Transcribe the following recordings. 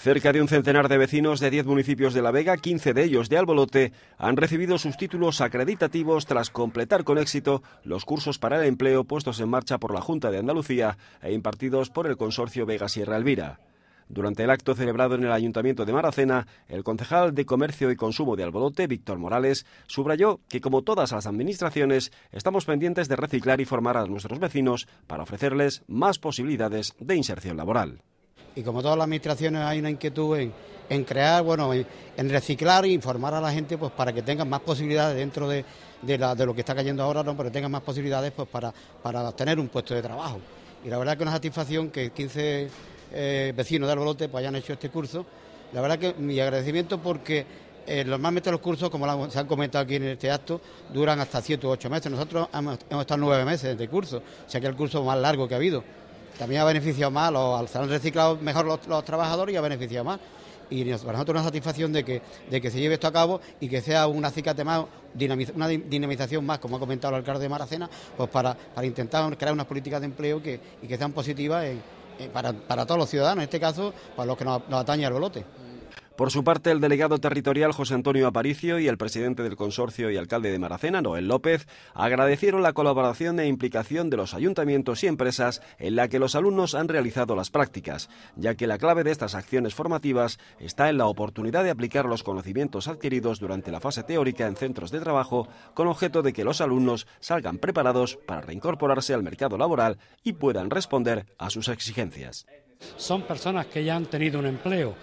Cerca de un centenar de vecinos de 10 municipios de La Vega, 15 de ellos de Albolote, han recibido sus títulos acreditativos tras completar con éxito los cursos para el empleo puestos en marcha por la Junta de Andalucía e impartidos por el Consorcio Vega Sierra Elvira. Durante el acto celebrado en el Ayuntamiento de Maracena, el concejal de Comercio y Consumo de Albolote, Víctor Morales, subrayó que, como todas las administraciones, estamos pendientes de reciclar y formar a nuestros vecinos para ofrecerles más posibilidades de inserción laboral. Y como todas las administraciones hay una inquietud en, crear, bueno, en, reciclar e informar a la gente pues, para que tengan más posibilidades dentro de, lo que está cayendo ahora, ¿no? pero tengan más posibilidades pues, para, para obtener un puesto de trabajo. Y la verdad que una satisfacción que 15 eh, vecinos de Albolote pues, hayan hecho este curso. La verdad que mi agradecimiento porque eh, normalmente los cursos, como se han comentado aquí en este acto, duran hasta 7 u 8 meses. Nosotros hemos, hemos estado 9 meses de curso, o sea que es el curso más largo que ha habido también ha beneficiado más, se han reciclado mejor los, trabajadores y ha beneficiado más y para nosotros una satisfacción de que, de que se lleve esto a cabo y que sea un acicate más, una dinamización más, como ha comentado el alcalde de Maracena, pues para, intentar crear unas políticas de empleo que, y que sean positivas para, todos los ciudadanos, en este caso para los que nos, atañe al bolote. Por su parte, el delegado territorial José Antonio Aparicio y el presidente del consorcio y alcalde de Maracena, Noel López, agradecieron la colaboración e implicación de los ayuntamientos y empresas en la que los alumnos han realizado las prácticas, ya que la clave de estas acciones formativas está en la oportunidad de aplicar los conocimientos adquiridos durante la fase teórica en centros de trabajo con objeto de que los alumnos salgan preparados para reincorporarse al mercado laboral y puedan responder a sus exigencias son personas que ya han tenido un empleo,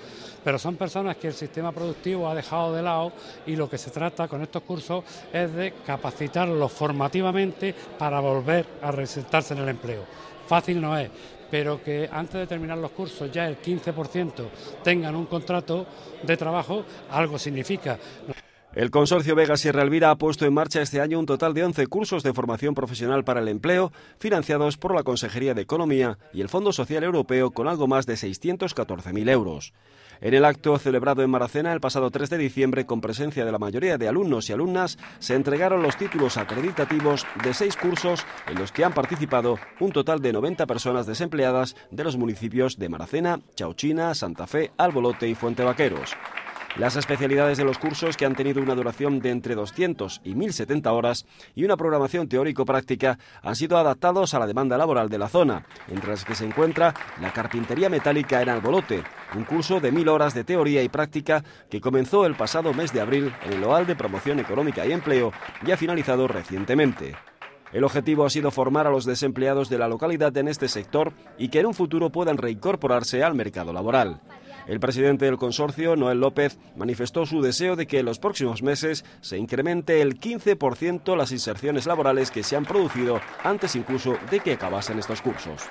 pero son personas que el sistema productivo ha dejado de lado y lo que se trata con estos cursos es de capacitarlos formativamente para volver a resentarse en el empleo. Fácil no es, pero que antes de terminar los cursos ya el 15% tengan un contrato de trabajo, algo significa. El Consorcio Vega Sierra Elvira ha puesto en marcha este año un total de 11 cursos de formación profesional para el empleo, financiados por la Consejería de Economía y el Fondo Social Europeo con algo más de 614.000 euros. En el acto celebrado en Maracena el pasado 3 de diciembre, con presencia de la mayoría de alumnos y alumnas, se entregaron los títulos acreditativos de seis cursos en los que han participado un total de 90 personas desempleadas de los municipios de Maracena, Chauchina, Santa Fe, Albolote y Fuente Vaqueros. Las especialidades de los cursos que han tenido una duración de entre 200 y 1070 horas y una programación teórico-práctica han sido adaptados a la demanda laboral de la zona, entre las que se encuentra la carpintería metálica en Albolote, un curso de 1000 horas de teoría y práctica que comenzó el pasado mes de abril en el OAL de Promoción Económica y Empleo y ha finalizado recientemente. El objetivo ha sido formar a los desempleados de la localidad en este sector y que en un futuro puedan reincorporarse al mercado laboral. El presidente del consorcio, Noel López, manifestó su deseo de que en los próximos meses se incremente el 15% las inserciones laborales que se han producido antes incluso de que acabasen estos cursos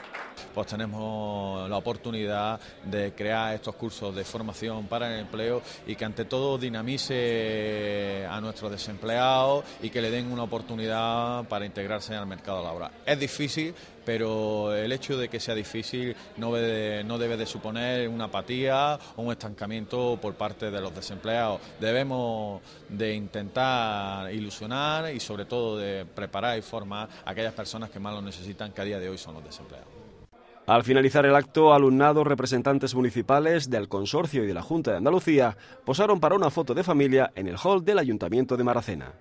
pues tenemos la oportunidad de crear estos cursos de formación para el empleo y que ante todo dinamice a nuestros desempleados y que le den una oportunidad para integrarse al mercado laboral. Es difícil, pero el hecho de que sea difícil no debe, no debe de suponer una apatía o un estancamiento por parte de los desempleados. Debemos de intentar ilusionar y sobre todo de preparar y formar a aquellas personas que más lo necesitan que a día de hoy son los desempleados. Al finalizar el acto, alumnados, representantes municipales del Consorcio y de la Junta de Andalucía posaron para una foto de familia en el hall del Ayuntamiento de Maracena.